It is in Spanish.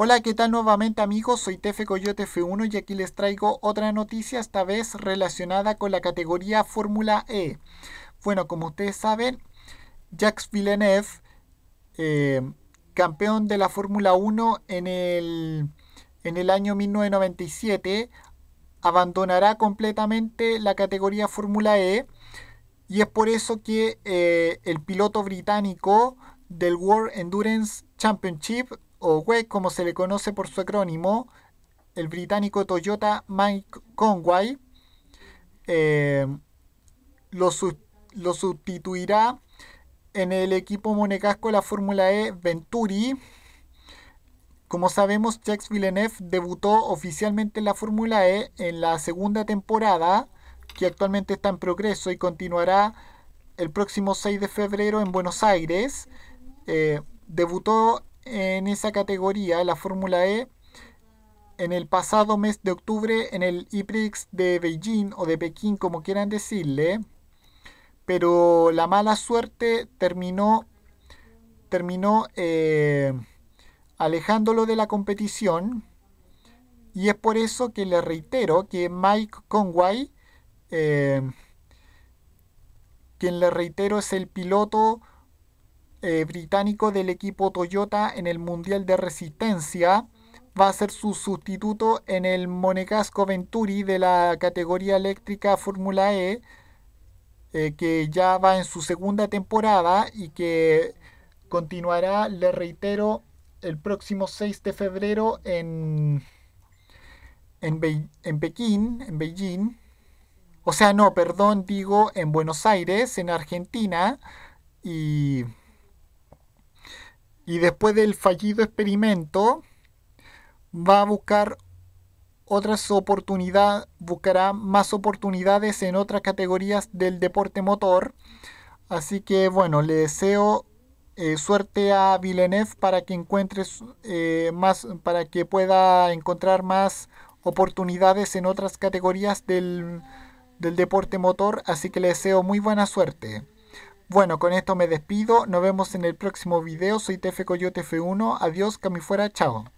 Hola, ¿qué tal nuevamente amigos? Soy Tefe Coyote F1 y aquí les traigo otra noticia, esta vez relacionada con la categoría Fórmula E. Bueno, como ustedes saben, Jacques Villeneuve, eh, campeón de la Fórmula 1 en el, en el año 1997, abandonará completamente la categoría Fórmula E y es por eso que eh, el piloto británico del World Endurance Championship o e como se le conoce por su acrónimo, el británico Toyota Mike Conway, eh, lo, sustituirá en el equipo monegasco de la Fórmula E Venturi. Como sabemos, Jacques Villeneuve debutó oficialmente en la Fórmula E en la segunda temporada, que actualmente está en progreso y continuará el próximo 6 de febrero en Buenos Aires. Eh, debutó en esa categoría, la Fórmula E, en el pasado mes de octubre en el IPRIX de Beijing o de Pekín, como quieran decirle. Pero la mala suerte terminó, terminó eh, alejándolo de la competición. Y es por eso que le reitero que Mike Conway, eh, quien le reitero es el piloto eh, británico del equipo Toyota en el Mundial de Resistencia. Va a ser su sustituto en el Monegasco Venturi de la categoría eléctrica Fórmula E, eh, que ya va en su segunda temporada y que continuará, le reitero, el próximo 6 de febrero en, en Pekín, en Beijing. O sea, no, perdón, digo en Buenos Aires, en Argentina. Y y después del fallido experimento va a buscar otras oportunidades, buscará más oportunidades en otras categorías del deporte motor. Así que bueno, le deseo eh, suerte a Villeneuve para que encuentre eh, más, para que pueda encontrar más oportunidades en otras categorías del, del deporte motor. Así que le deseo muy buena suerte. Bueno, con esto me despido. Nos vemos en el próximo video. Soy TF Coyote F1. Adiós, cami fuera. Chao.